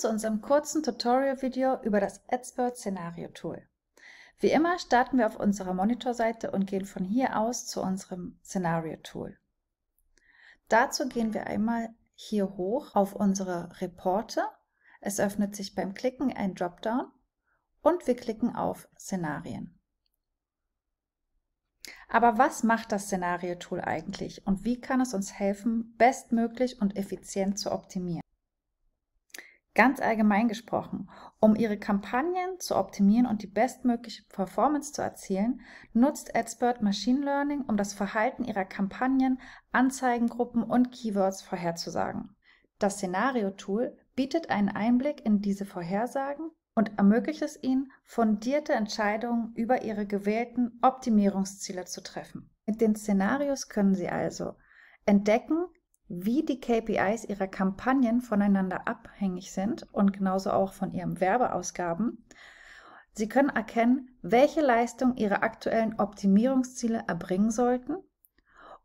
zu unserem kurzen Tutorial-Video über das AdSpurt-Szenario-Tool. Wie immer starten wir auf unserer Monitorseite und gehen von hier aus zu unserem Szenario-Tool. Dazu gehen wir einmal hier hoch auf unsere Reporte. Es öffnet sich beim Klicken ein Dropdown und wir klicken auf Szenarien. Aber was macht das Szenario-Tool eigentlich und wie kann es uns helfen, bestmöglich und effizient zu optimieren? ganz allgemein gesprochen, um Ihre Kampagnen zu optimieren und die bestmögliche Performance zu erzielen, nutzt AdSpert Machine Learning, um das Verhalten Ihrer Kampagnen, Anzeigengruppen und Keywords vorherzusagen. Das Szenario-Tool bietet einen Einblick in diese Vorhersagen und ermöglicht es Ihnen, fundierte Entscheidungen über Ihre gewählten Optimierungsziele zu treffen. Mit den Szenarios können Sie also entdecken, wie die KPIs ihrer Kampagnen voneinander abhängig sind und genauso auch von ihren Werbeausgaben. Sie können erkennen, welche Leistung ihre aktuellen Optimierungsziele erbringen sollten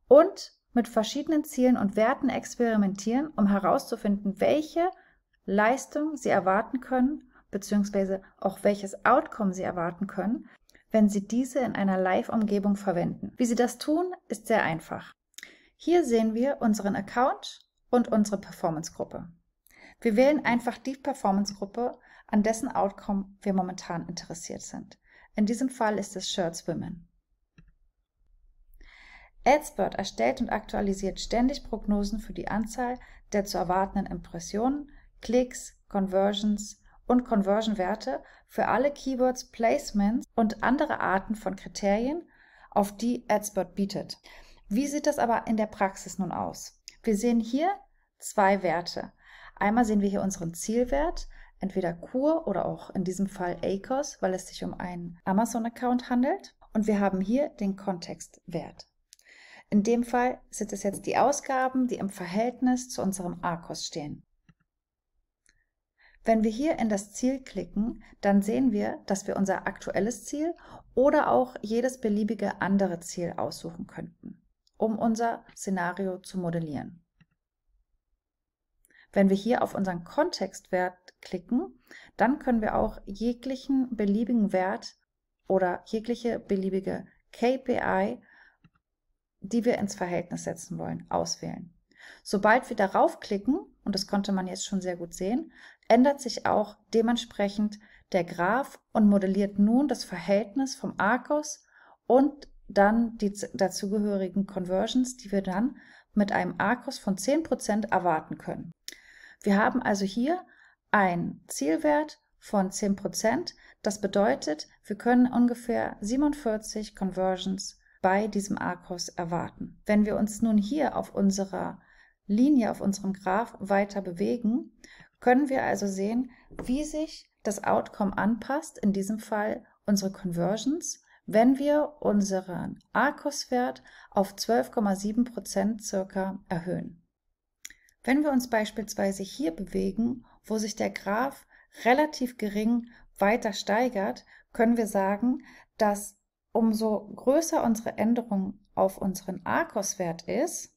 und mit verschiedenen Zielen und Werten experimentieren, um herauszufinden, welche Leistung sie erwarten können, beziehungsweise auch welches Outcome sie erwarten können, wenn sie diese in einer Live-Umgebung verwenden. Wie sie das tun, ist sehr einfach. Hier sehen wir unseren Account und unsere Performance-Gruppe. Wir wählen einfach die Performance-Gruppe, an dessen Outcome wir momentan interessiert sind. In diesem Fall ist es Shirts Women. AdSpot erstellt und aktualisiert ständig Prognosen für die Anzahl der zu erwartenden Impressionen, Klicks, Conversions und Conversion-Werte für alle Keywords, Placements und andere Arten von Kriterien, auf die AdSpot bietet. Wie sieht das aber in der Praxis nun aus? Wir sehen hier zwei Werte. Einmal sehen wir hier unseren Zielwert, entweder Kur oder auch in diesem Fall ACOS, weil es sich um einen Amazon-Account handelt. Und wir haben hier den Kontextwert. In dem Fall sind es jetzt die Ausgaben, die im Verhältnis zu unserem ACOS stehen. Wenn wir hier in das Ziel klicken, dann sehen wir, dass wir unser aktuelles Ziel oder auch jedes beliebige andere Ziel aussuchen könnten um unser Szenario zu modellieren. Wenn wir hier auf unseren Kontextwert klicken, dann können wir auch jeglichen beliebigen Wert oder jegliche beliebige KPI, die wir ins Verhältnis setzen wollen, auswählen. Sobald wir darauf klicken, und das konnte man jetzt schon sehr gut sehen, ändert sich auch dementsprechend der Graph und modelliert nun das Verhältnis vom Arcos und dann die dazugehörigen Conversions, die wir dann mit einem Akkus von 10% erwarten können. Wir haben also hier ein Zielwert von 10%. Das bedeutet, wir können ungefähr 47 Conversions bei diesem Akkus erwarten. Wenn wir uns nun hier auf unserer Linie, auf unserem Graph weiter bewegen, können wir also sehen, wie sich das Outcome anpasst, in diesem Fall unsere Conversions wenn wir unseren Arcos-Wert auf 12,7 Prozent circa erhöhen. Wenn wir uns beispielsweise hier bewegen, wo sich der Graph relativ gering weiter steigert, können wir sagen, dass umso größer unsere Änderung auf unseren Arcos-Wert ist,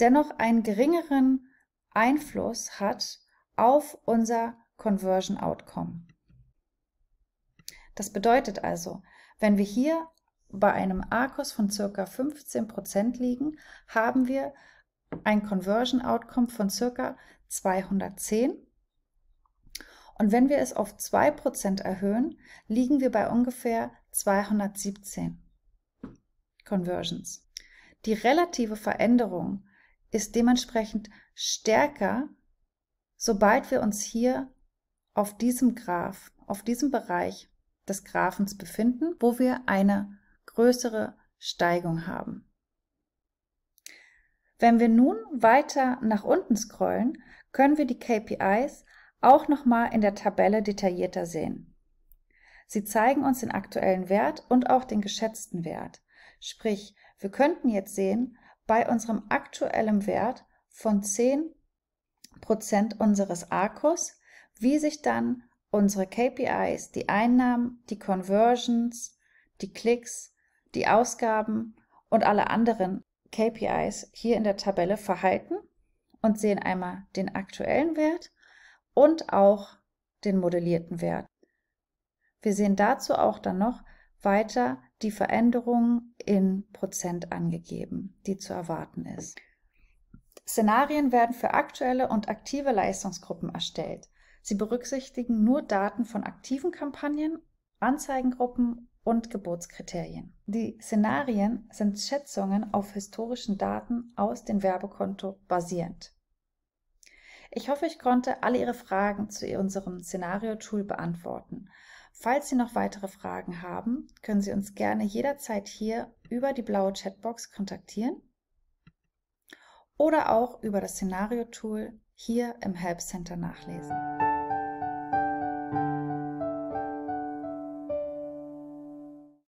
dennoch einen geringeren Einfluss hat auf unser Conversion Outcome. Das bedeutet also, wenn wir hier bei einem Arkus von circa 15 liegen, haben wir ein Conversion Outcome von circa 210. Und wenn wir es auf 2 erhöhen, liegen wir bei ungefähr 217 Conversions. Die relative Veränderung ist dementsprechend stärker, sobald wir uns hier auf diesem Graph, auf diesem Bereich des Graphens befinden, wo wir eine größere Steigung haben. Wenn wir nun weiter nach unten scrollen, können wir die KPIs auch nochmal in der Tabelle detaillierter sehen. Sie zeigen uns den aktuellen Wert und auch den geschätzten Wert. Sprich, wir könnten jetzt sehen, bei unserem aktuellen Wert von 10% unseres ARCUS, wie sich dann unsere KPIs, die Einnahmen, die Conversions, die Klicks, die Ausgaben und alle anderen KPIs hier in der Tabelle verhalten und sehen einmal den aktuellen Wert und auch den modellierten Wert. Wir sehen dazu auch dann noch weiter die Veränderungen in Prozent angegeben, die zu erwarten ist. Szenarien werden für aktuelle und aktive Leistungsgruppen erstellt. Sie berücksichtigen nur Daten von aktiven Kampagnen, Anzeigengruppen und Geburtskriterien. Die Szenarien sind Schätzungen auf historischen Daten aus dem Werbekonto basierend. Ich hoffe, ich konnte alle Ihre Fragen zu unserem Szenario-Tool beantworten. Falls Sie noch weitere Fragen haben, können Sie uns gerne jederzeit hier über die blaue Chatbox kontaktieren oder auch über das Szenario-Tool hier im Help Center nachlesen.